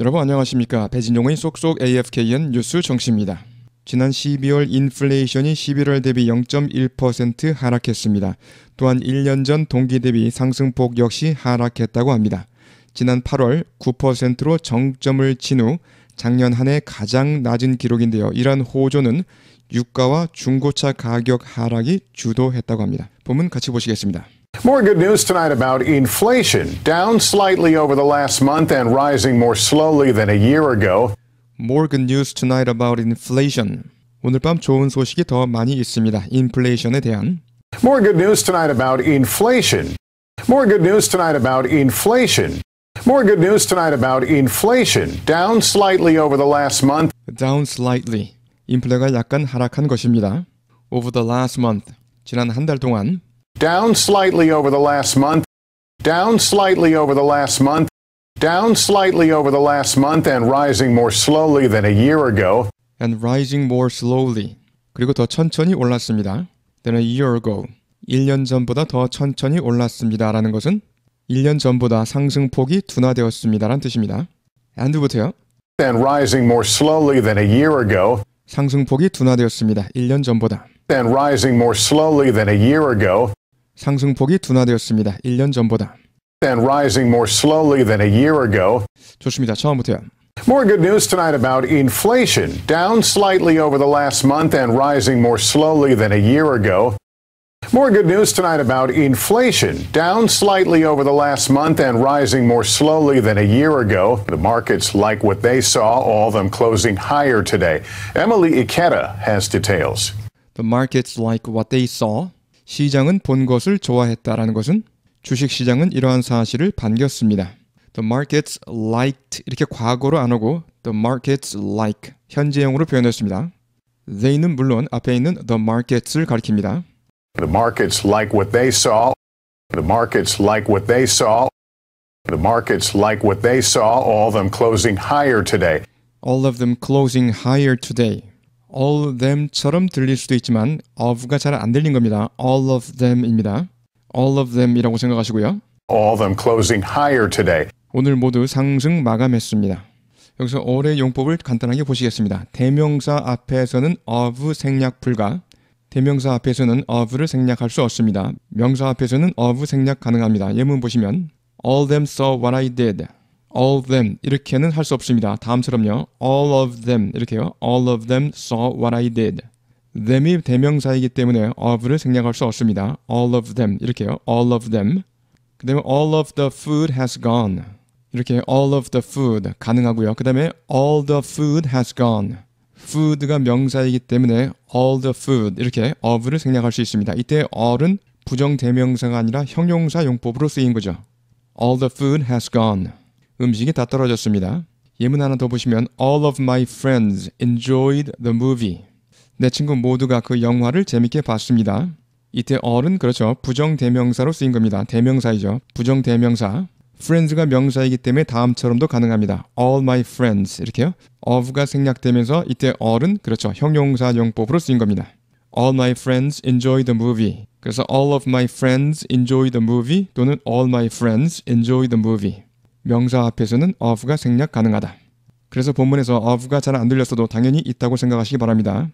여러분 안녕하십니까. 배진용의 쏙쏙 AFKN 뉴스 정시입니다. 지난 12월 인플레이션이 11월 대비 0.1% 하락했습니다. 또한 1년 전 동기 대비 상승폭 역시 하락했다고 합니다. 지난 8월 9%로 정점을 친 후 작년 한 해 가장 낮은 기록인데요. 이런 호조는 유가와 중고차 가격 하락이 주도했다고 합니다. 보면 같이 보시겠습니다. More good news tonight about inflation, down slightly over the last month and rising more slowly than a year ago. More good news tonight about inflation. 오늘 밤 좋은 소식이 더 많이 있습니다. 인플레이션에 대한. More good news tonight about inflation. More good news tonight about inflation. More good news tonight about inflation. Down slightly over the last month. Down slightly. 인플레가 약간 하락한 것입니다. Over the last month. 지난 한 동안 down slightly over the last month, down slightly over the last month, down slightly over the last month and rising more slowly than a year ago. and rising more slowly. 그리고 더 천천히 올랐습니다. than a year ago. 1년 전보다 더 천천히 올랐습니다라는 것은 1년 전보다 상승폭이 둔화되었습니다라는 뜻입니다. 안드부터요. and rising more slowly than a year ago. 상승폭이 둔화되었습니다. 1년 전보다. and rising more slowly than a year ago. 상승폭이 둔화되었습니다. 1년 전보다. And rising more slowly than a year ago. 좋습니다. 처음부터요. More good news tonight about inflation, down slightly over the last month and rising more slowly than a year ago. More good news tonight about inflation, down slightly over the last month and rising more slowly than a year ago. The markets like what they saw, all of them closing higher today. Emily Ikeda has details. The markets like what they saw, 시장은 본 것을 좋아했다라는 것은 주식 시장은 이러한 사실을 반겼습니다. The markets liked 이렇게 과거로 안 오고 the markets like 현재형으로 표현했습니다. They는 물론 앞에 있는 the markets를 가리킵니다. The markets like what they saw. The markets like what they saw. The markets like what they saw. All of them closing higher today. All of them closing higher today. all of them처럼 들릴 수도 있지만 of가 잘 안 들린 겁니다. all of them입니다. all of them이라고 생각하시고요. All them closing higher today. 오늘 모두 상승 마감했습니다. 여기서 올해 용법을 간단하게 보시겠습니다. 대명사 앞에서는 of 생략 불가. 대명사 앞에서는 of를 생략할 수 없습니다. 명사 앞에서는 of 생략 가능합니다. 예문 보시면 all them saw what I did. all of them 이렇게는 할 수 없습니다. 다음처럼요. all of them 이렇게요. all of them saw what I did. them이 대명사이기 때문에 of를 생략할 수 없습니다. all of them 이렇게요. all of them. 그다음에 all of the food has gone. 이렇게 all of the food 가능하고요. 그다음에 all the food has gone. food가 명사이기 때문에 all the food 이렇게 of를 생략할 수 있습니다. 이때 all은 부정 대명사가 아니라 형용사 용법으로 쓰인 거죠. all the food has gone. 음식이 다 떨어졌습니다. 예문 하나 더 보시면 All of my friends enjoyed the movie. 내 친구 모두가 그 영화를 재밌게 봤습니다. 이때 all은 그렇죠. 부정대명사로 쓰인 겁니다. 대명사이죠. 부정대명사. friends가 명사이기 때문에 다음처럼도 가능합니다. all my friends 이렇게요. of가 생략되면서 이때 all은 그렇죠. 형용사 용법으로 쓰인 겁니다. all my friends enjoy e d the movie. 그래서 all of my friends enjoy e d the movie 또는 all my friends enjoy e d the movie. 명사 앞에서는 of가 생략 가능하다. 그래서 본문에서 of가 잘 안 들렸어도 당연히 있다고 생각하시기 바랍니다.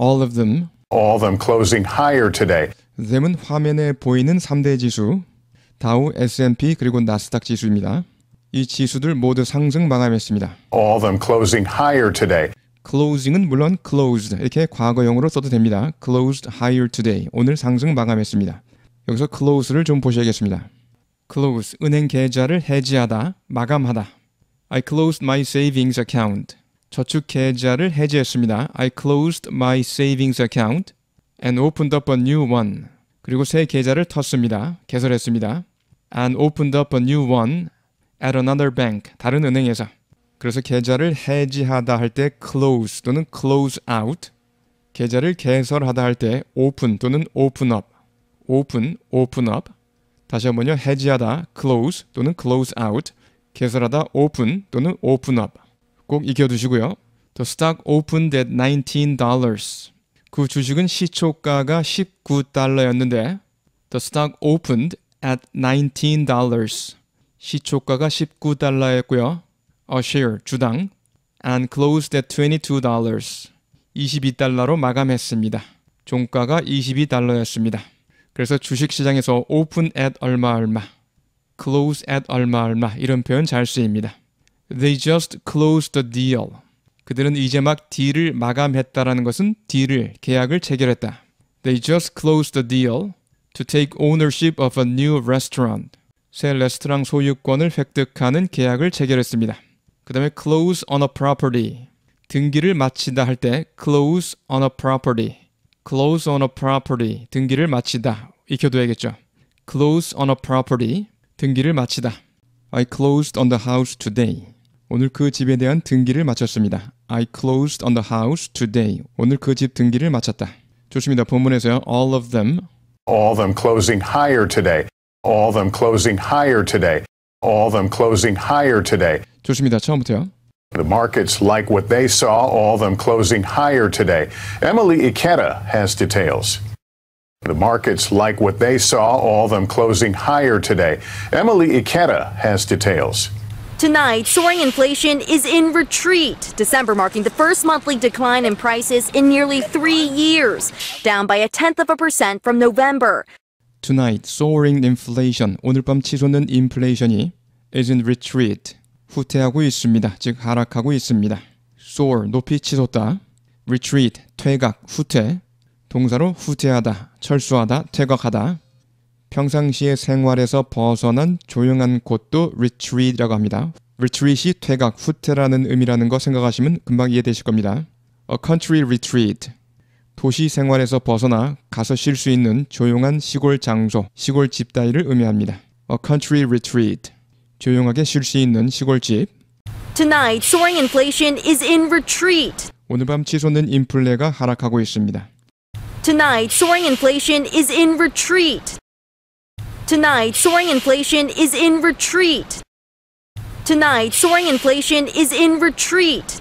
All of them. All of them closing higher today. them은 화면에 보이는 3대 지수, 다우, S&P 그리고 나스닥 지수입니다. 이 지수들 모두 상승 마감했습니다. All of them closing higher today. closing은 물론 closed 이렇게 과거형으로 써도 됩니다. closed higher today. 오늘 상승 마감했습니다. 여기서 close를 좀 보셔야겠습니다. close 은행 계좌를 해지하다, 마감하다. I closed my savings account. 저축 계좌를 해지했습니다. I closed my savings account and opened up a new one. 그리고 새 계좌를 텄습니다. 개설했습니다. and opened up a new one at another bank. 다른 은행에서. 그래서 계좌를 해지하다 할 때 close 또는 close out 계좌를 개설하다 할 때 open 또는 open up open, open up 다시 한번요. 해지하다 close 또는 close out, 개설하다 open 또는 open up. 꼭 익혀 두시고요. The stock opened at $19. 그 주식은 시초가가 19달러였는데 The stock opened at $19. 시초가가 19달러였고요. A share 주당 and closed at $22. 22달러로 마감했습니다. 종가가 22달러였습니다. 그래서 주식시장에서 open at 얼마 얼마, close at 얼마 얼마 이런 표현 잘 쓰입니다. They just closed the deal. 그들은 이제 막 딜을 마감했다라는 것은 딜을 계약을 체결했다. They just closed the deal to take ownership of a new restaurant. 새 레스토랑 소유권을 획득하는 계약을 체결했습니다. 그 다음에 close on a property. 등기를 마친다할 때 close on a property. close on a property 등기를 마치다 익혀둬야겠죠. close on a property 등기를 마치다. I closed on the house today. 오늘 그 집에 대한 등기를 마쳤습니다. I closed on the house today. 오늘 그 집 등기를 마쳤다. 좋습니다. 본문에서요. All of them. All of them closing higher today. All of them closing higher today. All of them closing higher today. 좋습니다. 처음부터요. The markets like what they saw, all of them closing higher today. Emily Ikeda has details. The markets like what they saw, all of them closing higher today. Emily Ikeda has details. Tonight, soaring inflation is in retreat, December marking the first monthly decline in prices in nearly three years, down by a tenth of a percent from November. Tonight, soaring inflation, 오늘 밤 치솟는 인플레이션이 is in retreat, 후퇴하고 있습니다. 즉 하락하고 있습니다. soar 높이 치솟다. retreat 퇴각 후퇴. 동사로 후퇴하다, 철수하다, 퇴각하다. 평상시의 생활에서 벗어난 조용한 곳도 retreat이라고 합니다. retreat이 퇴각, 후퇴라는 의미라는 거 생각하시면 금방 이해되실 겁니다. a country retreat 도시 생활에서 벗어나 가서 쉴 수 있는 조용한 시골 장소, 시골 집 따위를 의미합니다. a country retreat 조용하게 쉴 있는 시골집. Tonight, soaring inflation is in retreat. 오늘 밤 치솟는 인플레가 하락하고 있습니다. Tonight, soaring inflation is in retreat. Tonight, soaring inflation is in retreat. Tonight, soaring inflation is in retreat.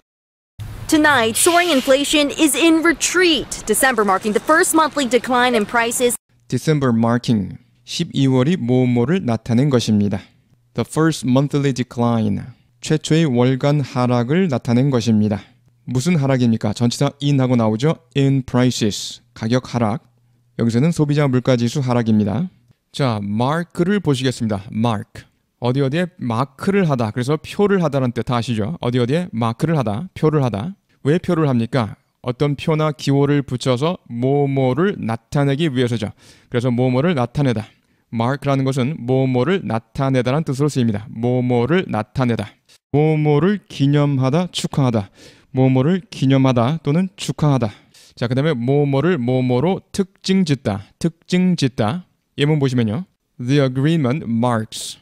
Tonight, soaring inflation is in retreat. December marking the first monthly decline in prices. December marking 12월이 모모를 나타낸 것입니다. the first monthly decline, 최초의 월간 하락을 나타낸 것입니다. 무슨 하락입니까? 전치사 in하고 나오죠. in prices, 가격 하락. 여기서는 소비자 물가지수 하락입니다. 자, 마크를 보시겠습니다. 마크. 어디 어디에 마크를 하다. 그래서 표를 하다라는 뜻다 아시죠? 어디 어디에 마크를 하다, 표를 하다. 왜 표를 합니까? 어떤 표나 기호를 붙여서 뭐뭐를 나타내기 위해서죠. 그래서 뭐뭐를 나타내다. mark라는 것은 뭐뭐를 나타내다라는 뜻으로 쓰입니다. 뭐뭐를 나타내다. 뭐뭐를 기념하다, 축하하다. 뭐뭐를 기념하다 또는 축하하다. 자, 그다음에 뭐뭐를 뭐뭐로 특징 짓다. 특징 짓다. 예문 보시면요. The agreement marks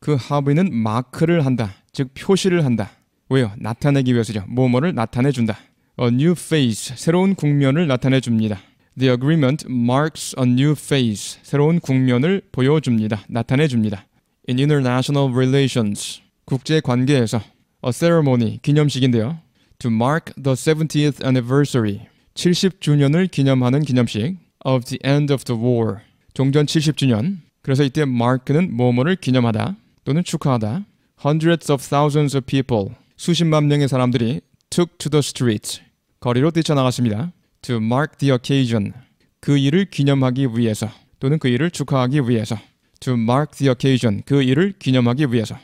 그 합의는 마크를 한다. 즉 표시를 한다. 왜요? 나타내기 위해서죠. 뭐뭐를 나타내 준다. A new face 새로운 국면을 나타내 줍니다. The agreement marks a new phase, 새로운 국면을 보여줍니다. 나타내줍니다. In international relations, 국제 관계에서 a ceremony, 기념식인데요. To mark the 70th anniversary, 70주년을 기념하는 기념식 of the end of the war, 종전 70주년. 그래서 이때 mark는 뭐뭐를 기념하다 또는 축하하다. Hundreds of thousands of people, 수십만 명의 사람들이 took to the streets, 거리로 뛰쳐나갔습니다. to mark the occasion 그 일을 기념하기 위해서 또는 그 일을 축하하기 위해서 to mark the occasion 그 일을 기념하기 위해서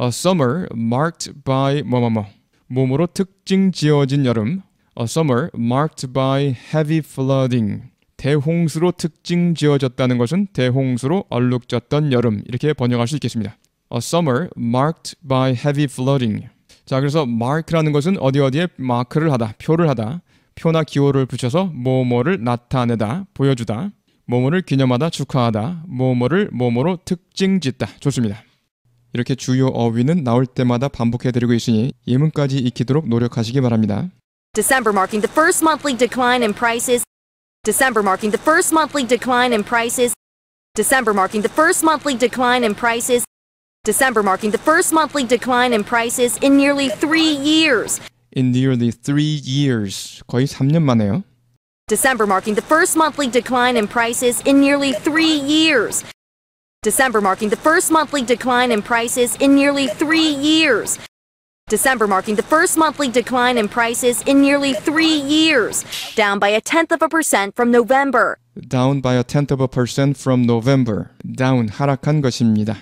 a summer marked by 뭐뭐뭐 몸으로 특징 지어진 여름 a summer marked by heavy flooding 대홍수로 특징 지어졌다는 것은 대홍수로 얼룩졌던 여름 이렇게 번역할 수 있겠습니다. A summer marked by heavy flooding. 자, 그래서 mark라는 것은 어디 어디에 마크를 하다, 표를 하다. 표나 기호를 붙여서 뭐뭐를 나타내다, 보여주다, 뭐뭐를 기념하다, 축하하다, 뭐뭐를 뭐뭐로 특징 짓다. 좋습니다. 이렇게 주요 어휘는 나올 때마다 반복해드리고 있으니 예문까지 익히도록 노력하시기 바랍니다. December marking the first monthly decline in prices. December marking the first monthly decline in prices. December marking the first monthly decline in prices. December marking the first monthly decline in prices in nearly three years. in nearly three years, 거의 3년 만에요. December marking the first monthly decline in prices in nearly three years. December marking the first monthly decline in prices in nearly three years. December marking the first monthly decline in prices in nearly three years, down by a tenth of a percent from November. Down by a tenth of a percent from November. Down 하락한 것입니다.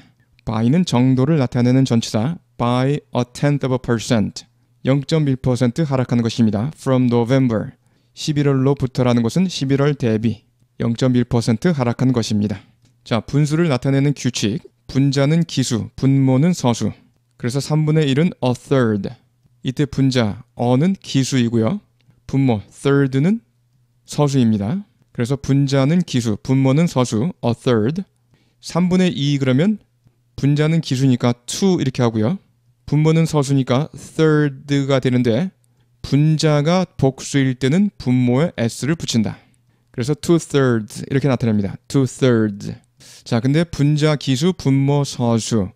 by는 정도를 나타내는 전치사 by a tenth of a percent. 0.1% 하락하는 것입니다. From November 11월로부터라는 것은 11월 대비 0.1% 하락한 것입니다. 자, 분수를 나타내는 규칙. 분자는 기수, 분모는 서수. 그래서 3분의 1은 a third. 이때 분자 어는 기수이고요. 분모 third는 서수입니다. 그래서 분자는 기수, 분모는 서수, a third. 3분의 2 그러면 분자는 기수니까 2 이렇게 하고요. 분모는 서수니까 third가 되는데 분자가 복수일 때는 분모에 s를 붙인다. 그래서 two thirds 이렇게 나타납니다 two thirds. 자, 근데 분자 기수 분모 서수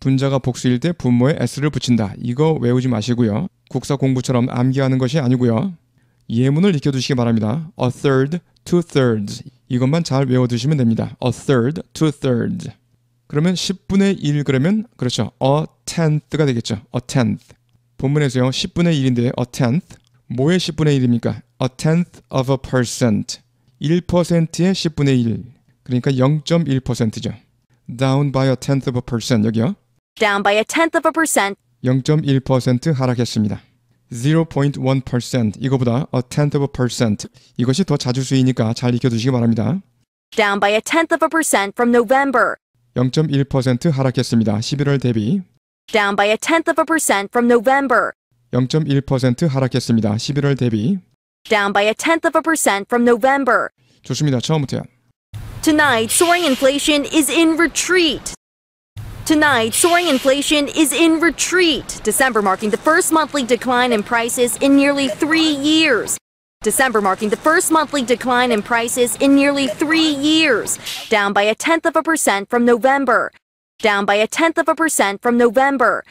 분자가 복수일 때 분모에 s를 붙인다. 이거 외우지 마시고요. 국사 공부처럼 암기하는 것이 아니고요. 예문을 익혀두시기 바랍니다. a third, two thirds 이것만 잘 외워두시면 됩니다. a third, two thirds. 그러면 10분의 1 그러면 그렇죠. a tenth가 되겠죠. a tenth. 본문에서요. 10분의 1인데 a tenth. 뭐의 10분의 1입니까? a tenth of a percent. 1%의 10분의 1. 그러니까 0.1%죠. down by a tenth of a percent 여기요. down by a tenth of a percent. 0.1% 하락했습니다. 0.1% 이거보다 a tenth of a percent 이것이 더 자주 쓰이니까 잘 익혀두시기 바랍니다. down by a tenth of a percent from November. 0.1% 하락했습니다. 11월 대비 down by a tenth of a percent from November. 0.1% 하락했습니다. 11월 대비 down by a tenth of a percent from November. 좋습니다. 처음부터요. Tonight, soaring inflation is in retreat. Tonight, soaring inflation is in retreat. December marking the first monthly decline in prices in nearly three years. December marking the first monthly decline in prices in nearly three years, down by a tenth of a percent from November. Down by a tenth of a percent from November.